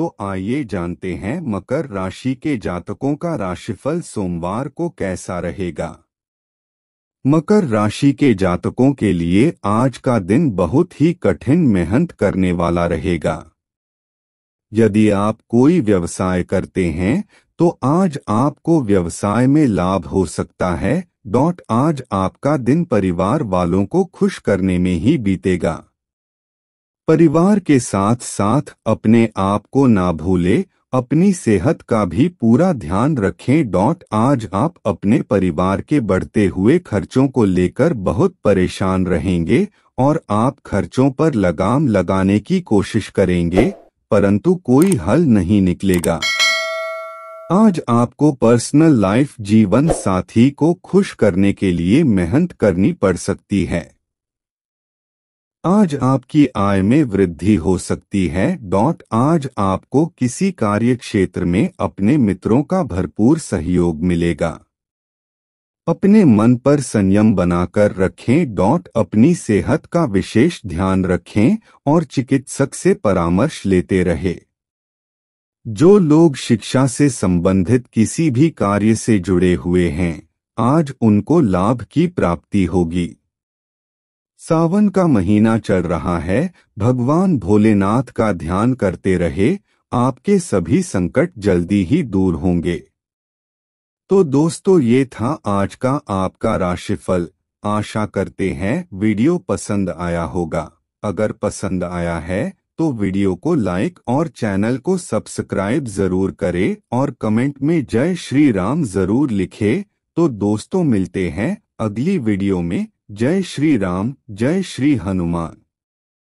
तो आइए जानते हैं मकर राशि के जातकों का राशिफल सोमवार को कैसा रहेगा मकर राशि के जातकों के लिए आज का दिन बहुत ही कठिन मेहनत करने वाला रहेगा यदि आप कोई व्यवसाय करते हैं तो आज आपको व्यवसाय में लाभ हो सकता है डॉट आज आपका दिन परिवार वालों को खुश करने में ही बीतेगा परिवार के साथ साथ अपने आप को ना भूले अपनी सेहत का भी पूरा ध्यान रखें डॉट आज आप अपने परिवार के बढ़ते हुए खर्चों को लेकर बहुत परेशान रहेंगे और आप खर्चों पर लगाम लगाने की कोशिश करेंगे परंतु कोई हल नहीं निकलेगा आज आपको पर्सनल लाइफ जीवन साथी को खुश करने के लिए मेहनत करनी पड़ सकती है आज आपकी आय में वृद्धि हो सकती है डॉट आज आपको किसी कार्य क्षेत्र में अपने मित्रों का भरपूर सहयोग मिलेगा अपने मन पर संयम बनाकर रखें डॉट अपनी सेहत का विशेष ध्यान रखें और चिकित्सक से परामर्श लेते रहे जो लोग शिक्षा से संबंधित किसी भी कार्य से जुड़े हुए हैं आज उनको लाभ की प्राप्ति होगी सावन का महीना चल रहा है भगवान भोलेनाथ का ध्यान करते रहे आपके सभी संकट जल्दी ही दूर होंगे तो दोस्तों ये था आज का आपका राशिफल आशा करते हैं वीडियो पसंद आया होगा अगर पसंद आया है तो वीडियो को लाइक और चैनल को सब्सक्राइब जरूर करें और कमेंट में जय श्री राम जरूर लिखे तो दोस्तों मिलते हैं अगली वीडियो में जय श्री राम जय श्री हनुमान